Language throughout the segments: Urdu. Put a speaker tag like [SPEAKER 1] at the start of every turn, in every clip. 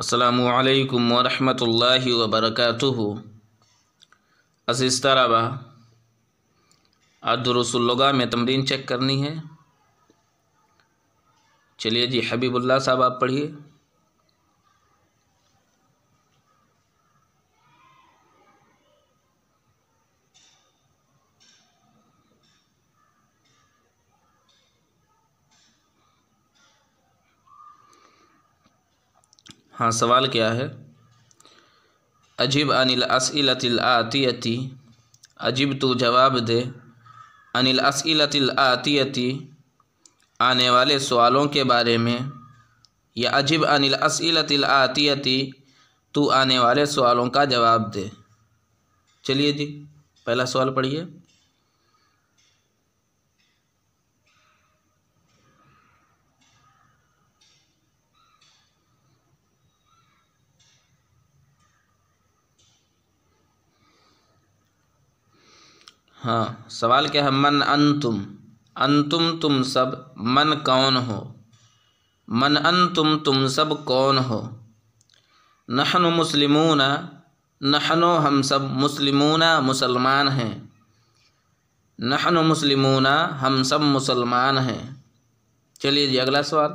[SPEAKER 1] السلام علیکم ورحمۃ اللہ وبرکاتہ عزیز طرح آبا عاد الغغ میں تمرین چیک کرنی ہے چلیے جی حبیب اللہ صاحب آپ پڑھیے ہاں سوال کیا ہے عجیب ان الاسئلت الاتیتی عجیب تو جواب دے انل الاسئلت الاتیتی آنے والے سوالوں کے بارے میں یا عجیب ان الاسئلت الاتیتی تو آنے والے سوالوں کا جواب دے چلیے جی پہلا سوال پڑھیے ہاں سوال کیا ہے من انتم انتم تم سب من کون ہو من انتم تم سب کون ہو نحن مسلمون نحن ہم سب مسلمون مسلمان ہیں نحن مسلمون ہم سب مسلمان ہیں چلیے جی اگلا سوال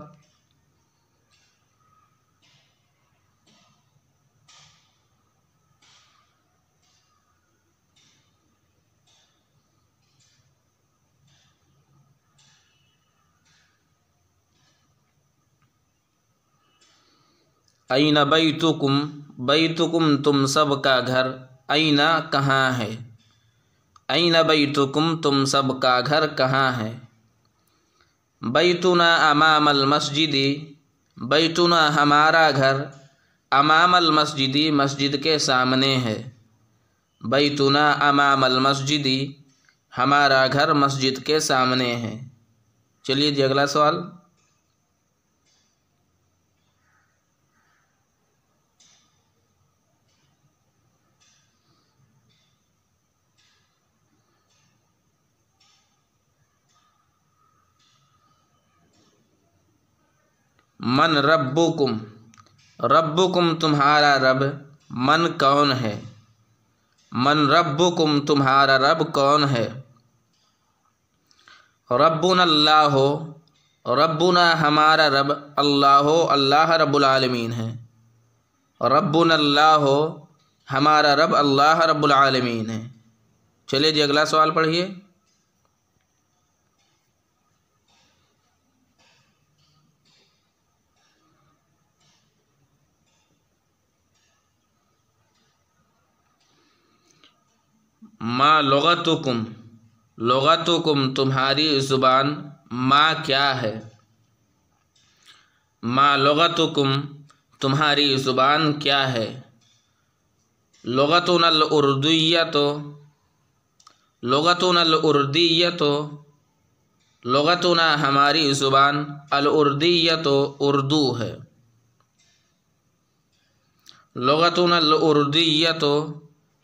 [SPEAKER 1] این بیتکم بیتکم تم سب کا گھر اینہ کہاں ہے این بیتکم تم سب کا گھر کہاں ہے بیتنا امام المسجدی بیتنا ہمارا گھر امام المسجدی مسجد کے سامنے ہے بیتنا امام المسجدی ہمارا گھر مسجد کے سامنے ہے چلیے جی اگلا سوال من ربکم ربکم تمہارا رب من کون ہے من ربکم تمہارا رب کون ہے ربنا اللہ ربنا ہمارا رب اللہ اللہ رب العالمین ہے ربنا اللہ ہمارا رب اللہ رب العالمین ہے چلیے جی اگلا سوال پڑھیے ما لغتکم کم کم تمہاری زبان ما کیا ہے ما لغتکم کم تمہاری زبان کیا ہے لغتون الردیت لغتون الردیت لغتنا ہماری زبان الردیت اردو ہے لغتون الردیت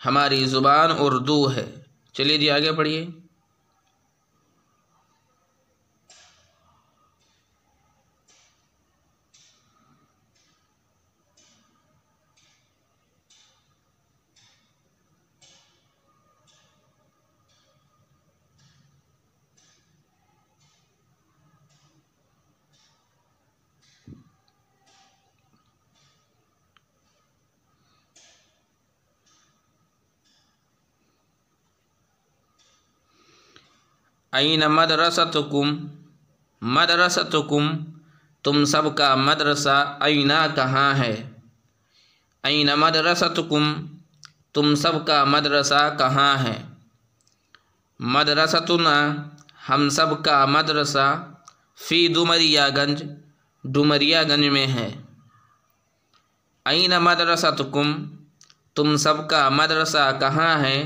[SPEAKER 1] ہماری زبان اردو ہے چلیے جی آگے پڑھیے عین مدرستکم مدرستکم تم سب کا مدرسہ اینا کہاں ہے عین مدرستکم تم سب کا مدرسہ کہاں ہے مدرستنا ہم سب کا مدرسہ فی ڈومریا گنج ڈومریا گنج میں ہے عین مدرستکم تم سب کا مدرسہ کہاں ہے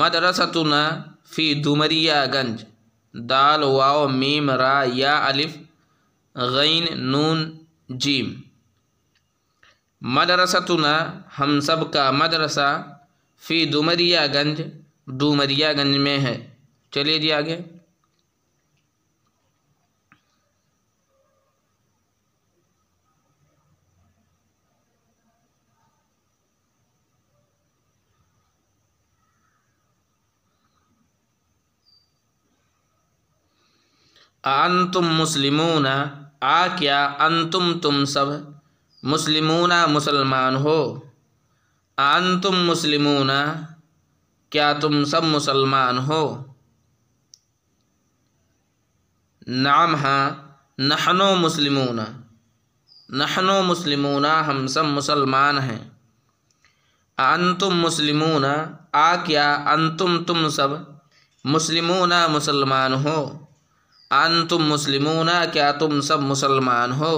[SPEAKER 1] مدرستنا فی دومریا گنج دال واؤ میم را یا الف غین نون جیم مدرستنا نا ہم سب کا مدرسہ فی دومریا گنج دومریا گنج میں ہے چلیے جی آگے انتم مسلمون آ کیا انتم تم سب مسلمون مسلمان ہو انتم مسلمون کیا تم سب مسلمان ہو نام ہاں نہنو مسلمون نہنو مسلمون ہم سب مسلمان ہیں انتم مسلمون آ کیا انتم تم سب مسلمون مسلمان ہو ان تم مسلمون کیا تم سب مسلمان ہو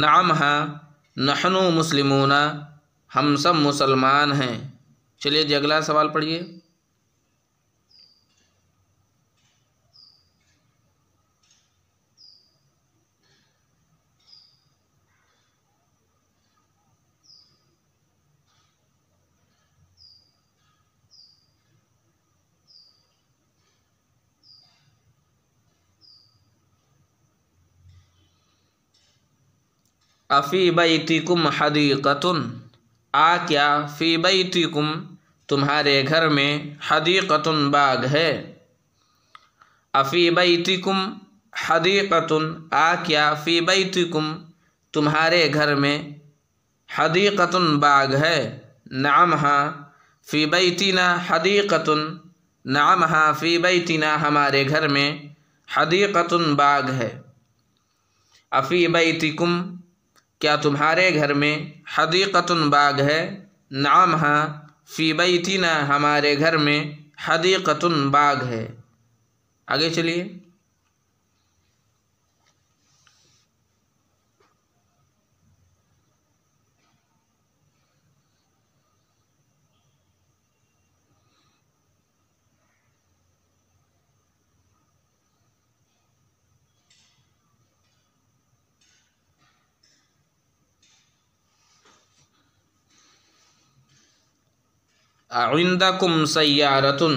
[SPEAKER 1] نعم ہاں نحنو مسلمون ہم سب مسلمان ہیں چلیے جی اگلا سوال پڑھیے افی بیتی کم حدیقتن آ کیا بیتی کم تمہارے گھر میں حدیقتن باغ ہے بیتی کم حدیقتن آ کیا بیتی کم تمہارے گھر میں حدیقتن باغ ہے نعم ہاں فی ہدی حدیقتن نعم ہاں بیتینا ہمارے گھر میں حدیقتن باغ ہے بیتی کم کیا تمہارے گھر میں حدیقت باغ ہے فی بیتنا ہمارے گھر میں حدیقت باغ ہے آگے چلیے آئند کم سیارتن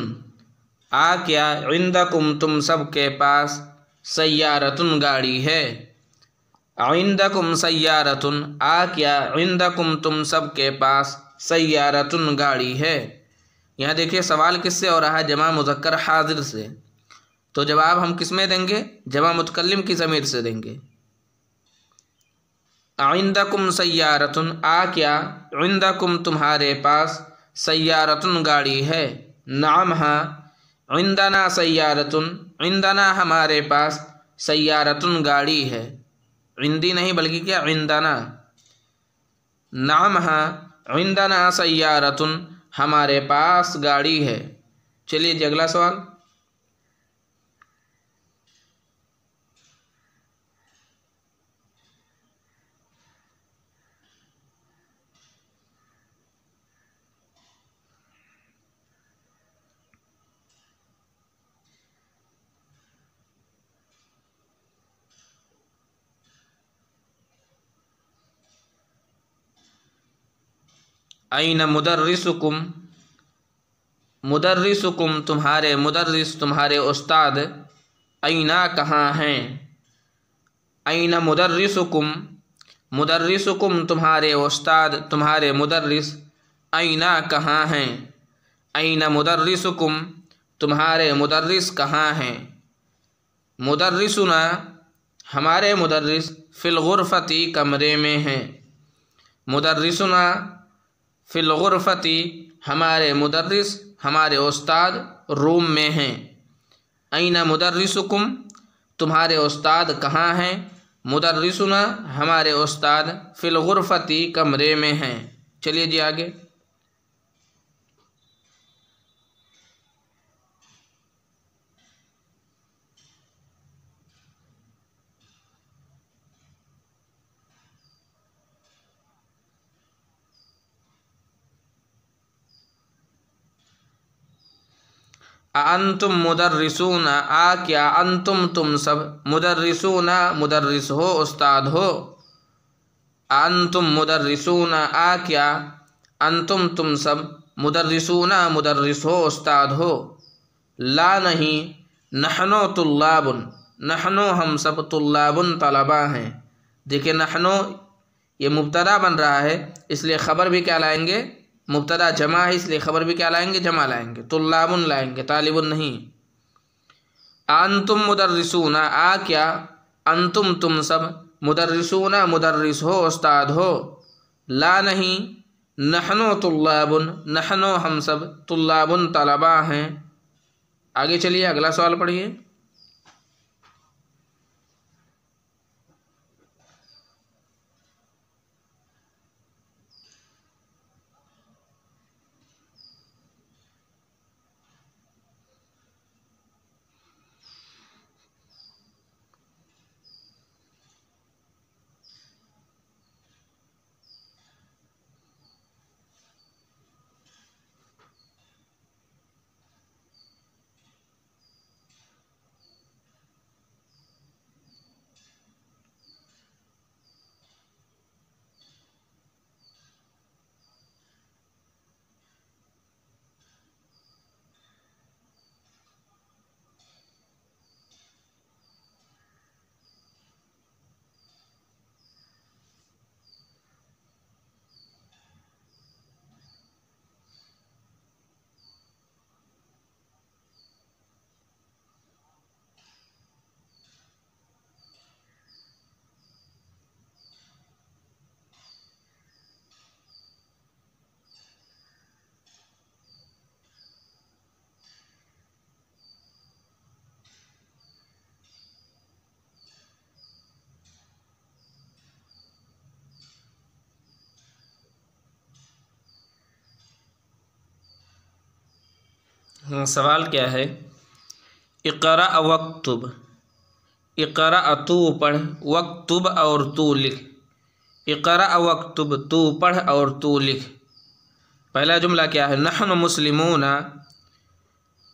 [SPEAKER 1] آ کیا عندکم کم تم سب کے پاس سیارتن گاڑی ہے عندکم کم سیارتن آ کیا عندکم کم تم سب کے پاس سیارتن گاڑی ہے یہاں دیکھیے سوال کس سے ہو رہا ہے جمع مذکر حاضر سے تو جواب ہم کس میں دیں گے جمع متکلم کی ضمیر سے دیں گے آئندہ کم سیارتن آ کیا آئندہ کم تمہارے پاس سیارتن گاڑی ہے نعم ہاں عندنا سیارتن عندنا ہمارے پاس سیارتن گاڑی ہے عندی نہیں بلکہ کیا عندنا نعم ہاں عندنا سیارتن ہمارے پاس گاڑی ہے چلیے جی اگلا سوال عین مدرسکم مدرسکم تمہارے مدرس تمہارے استاد عینہ کہاں ہیں عین مدرسکم مدرسکم تمہارے استاد تمہارے مدرس آینہ کہاں ہیں عین مدرسکم تمہارے مدرس کہاں ہیں مدرسنا ہمارے مدرس فی الغرفتی کمرے میں ہیں مدرسنا فی الغرفتی ہمارے مدرس ہمارے استاد روم میں ہیں این مدرسکم تمہارے استاد کہاں ہیں مدرسنا ہمارے استاد فلغرفتی کمرے میں ہیں چلیے جی آگے انتم مدرسون آ کیا انتم تم سب مدرسون مدرس ہو استاد ہو انتم مدرسون آ کیا انتم تم سب مدرسون مدرس ہو استاد ہو لا نہیں نہنو طلاب نحنو نہنو ہم سب طلاب طلبا ہیں دیکھیں نہنو یہ مبتدا بن رہا ہے اس لیے خبر بھی کیا لائیں گے مبتدا جمع ہے اس لیے خبر بھی کیا لائیں گے جمع لائیں گے طلاب لائیں گے طالبن نہیں انتم مدرسون آ کیا انتم تم سب مدرسون مدرس ہو استاد ہو لا نہیں نہنو طلاب نہنو ہم سب طلاب طلباء ہیں آگے چلیے اگلا سوال پڑھیے ہاں، سوال کیا ہے اقرا وقتب اقرا تو پڑھ وقتب اور تو لکھ اقرا وقتب تو پڑھ اور تو لکھ پہلا جملہ کیا ہے نحن مسلمون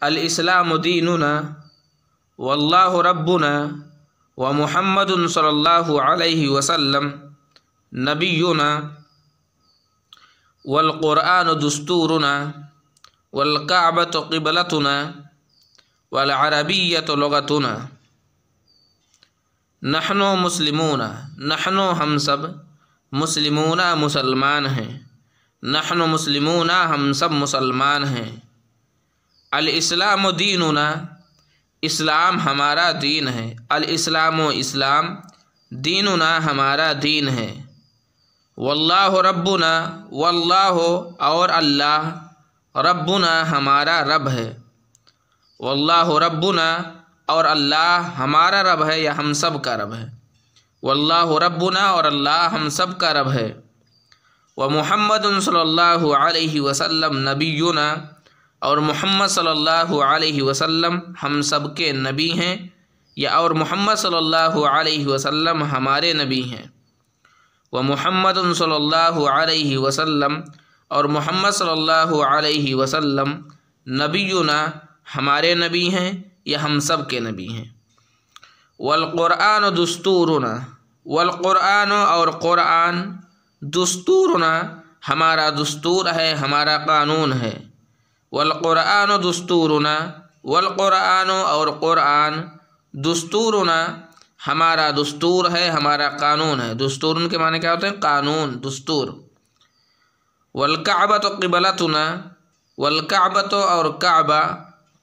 [SPEAKER 1] الاسلام دیننا واللہ ربنا ومحمد و محمد اللہ علیہ وسلم نبینا والقرآن دستورنا ولقعبت قبلتنا والعربیت لغتنا نحن و مسلمون نحن و ہم سب مسلمون مسلمان ہیں نحن و مسلمون ہم سب مسلمان ہیں الاسلام دیننا اسلام ہمارا دین ہے الاسلام و اسلام دیننا ہمارا دین ہے واللہ ربنا واللہ اور اللہ ربنا ہمارا رب ہے واللہ ربنا اور اللہ ہمارا رب ہے یا ہم سب کا رب ہے واللہ ربنا اور اللہ ہم سب کا رب ہے ومحمد محمد اللہ علیہ وسلم نبینا اور محمد صلی اللہ علیہ وسلم ہم سب کے نبی ہیں یا اور محمد صلی اللہ علیہ وسلم ہمارے نبی ہیں ومحمد محمد اللہ علیہ وسلم اور محمد صلی اللہ علیہ وسلم نبی ہمارے نبی ہیں یا ہم سب کے نبی ہیں والقرآن دستورنا والقرآن اور قرآن دستورنا ہمارا دستور ہے ہمارا قانون ہے والقرآن دستورنا والقرآن اور قرآن دستورنا ہمارا دستور ہے ہمارا قانون ہے دستور کے معنی کیا ہوتے ہیں قانون دستور ولکبت قبلتنا قبل اور کعبہ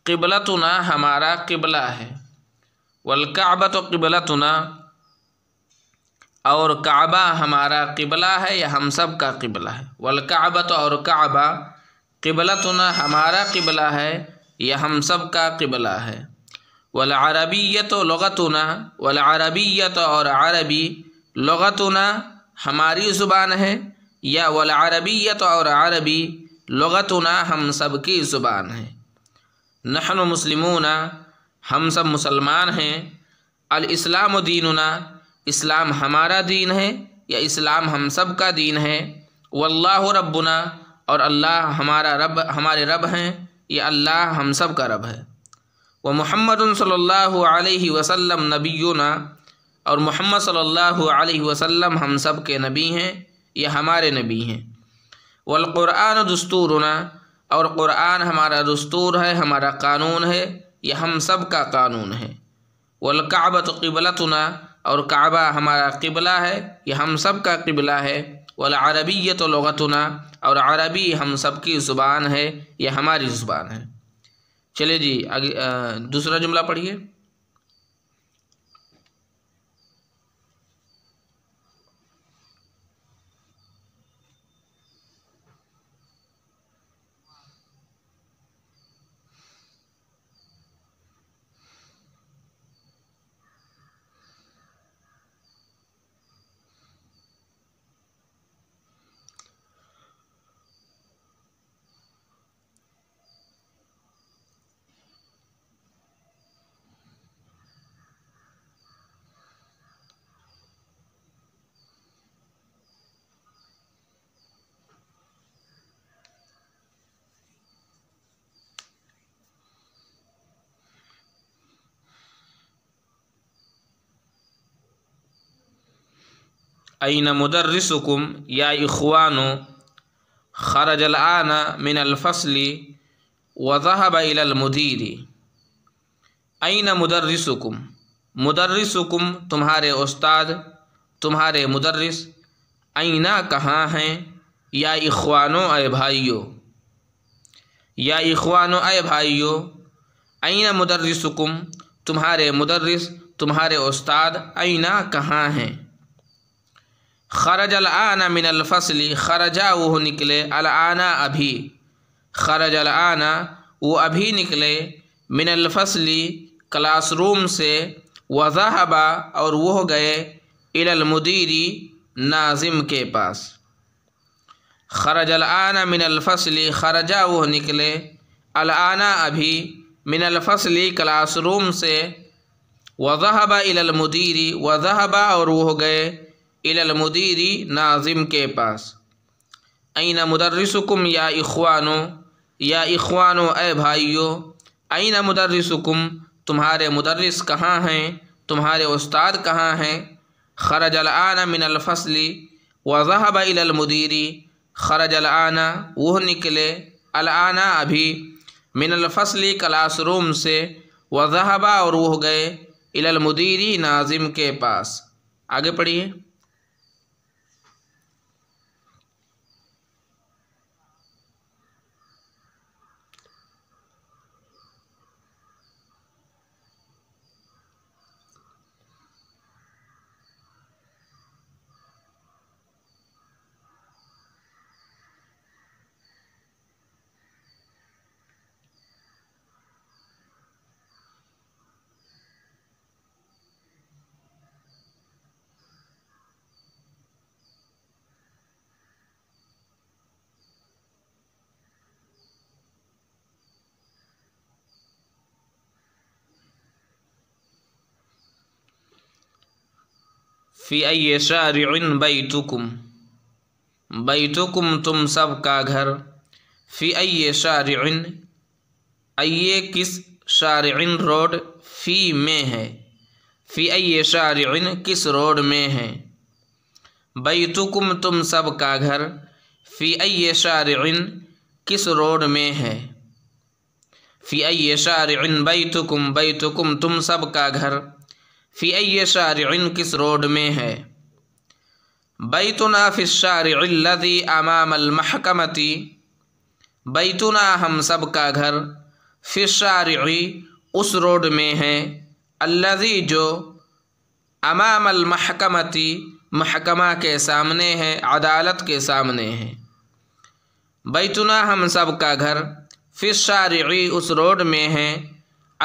[SPEAKER 1] قبلتنا ہمارا قبلہ ہے ولکعبت قبلتنا اور کعبہ ہمارا قبلہ ہے یا ہم سب کا قبلہ ہے ولکعبت اور کعبہ قبلتنا ہمارا قبلہ ہے یہ ہم سب کا قبلہ ہے والعربیت و لغت اور عربی لغتنا ہماری زبان ہے یا والعربیت اور عربی لغتنا ہم سب کی زبان ہے نحن مسلمون ہم سب مسلمان ہیں الاسلام دیننا اسلام ہمارا دین ہے یا اسلام ہم سب کا دین ہے واللہ ربنا اور اللہ ہمارا رب ہمارے رب ہیں یا اللہ ہم سب کا رب ہے وہ محمد صلی اللہ علیہ وسلم نبینا اور محمد صلی اللہ علیہ وسلم ہم سب کے نبی ہیں یہ ہمارے نبی ہیں والقرآن دستورنا اور قرآن ہمارا دستور ہے ہمارا قانون ہے یہ ہم سب کا قانون ہے ولقعبت قبلتنا اور کعبہ ہمارا قبلہ ہے یہ ہم سب کا قبلہ ہے والعربیت لغتنا اور عربی ہم سب کی زبان ہے یہ ہماری زبان ہے چلے جی دوسرا جملہ پڑھیے أين مدرسكم يا إخوان خرج الآن من الفصل وذهب إلى المدير أين مدرسكم مدرسكم تمہارے استاد تمہارے مدرس آئینہ کہاں ہیں یا اخوانو اے بھائیو یا اخوانو اے بھائیو آئینہ مدرسکم تمہارے مدرس تمہارے استاد آئینہ کہاں ہیں خرج خرجلعنہ من الفصلی خرجا وہ نکلے العین ابھی خرج العنٰ وہ ابھی نکلے من الفصلی کلاس روم سے وضاحبہ اور وہ گئے عل المدیری ناظم کے پاس خرج خرجلعنہ من الفصلی خرجا وہ نکلے العین ابھی من الفصلی کلاس روم سے وضاحبہ عل المدیری وضاحبہ اور وہ گئے المدیری ناظم کے پاس عین مدرسکم یا اخوانو یا اخوانو اے بھائیو این مدرسکم تمہارے مدرس کہاں ہیں تمہارے استاد کہاں ہیں خرج الان من الفصل وضحبہ الی المدیری خرج الان وہ نکلے الان ابھی من الفصل کلاس روم سے وضہبہ اور وہ گئے الی المدیری ناظم کے پاس آگے پڑھیے فی ائی شارع بیتکم بیتکم تم سب کا گھر فی ائی شارع ای کس شارع روڈ فی میں ہے فی ائی شارع کس روڈ میں ہے بیتکم تم سب کا گھر فی ائی شارع کس روڈ میں ہے فی ائی شارع بیتکم بیتکم تم سب کا گھر فی ای شارع کس روڈ میں ہے بیتنا فی الشارع اللذی امام المحکمتی بیتنا ہم سب کا گھر فی الشارع اس روڈ میں ہے الذی جو امام المحکمتی محکمہ کے سامنے ہے عدالت کے سامنے ہے بیتنا ہم سب کا گھر فی الشارعی اس روڈ میں ہے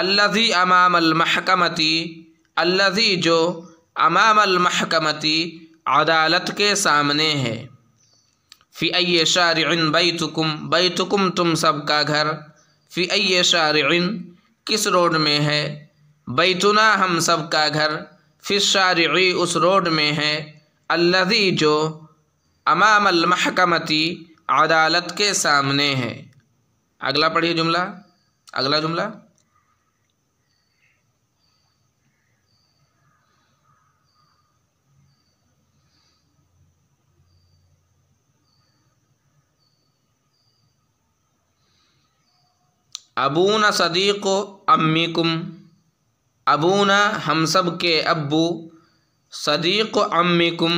[SPEAKER 1] الذی امام المحکمتی الزی جو امام المحکمتی عدالت کے سامنے ہے فی ای شارعن بیتکم بیتکم تم سب کا گھر فی ای شارعن کس روڈ میں ہے بیتنا ہم سب کا گھر فی شارعی اس روڈ میں ہے الذی جو امام المحکمتی عدالت کے سامنے ہے اگلا پڑھیے جملہ اگلا جملہ ابونا صدیق و امّی کم ابونا ہم سب کے ابو صدیق و امّی کم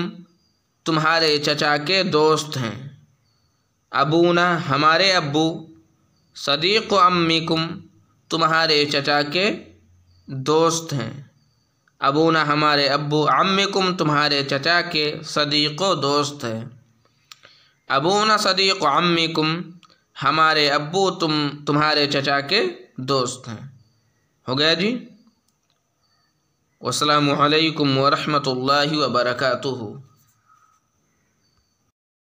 [SPEAKER 1] تمہارے چچا کے دوست ہیں ابونا ہمارے ابو صدیق و امّی کم تمہارے چچا کے دوست ہیں ابونا ہمارے ابو امی کم تمہارے چچا کے صدیق و دوست ہیں ابونا صدیق و امّی کم ہمارے ابو تم تمہارے چچا کے دوست ہیں ہو گیا جی السلام علیکم ورحمۃ اللہ وبرکاتہ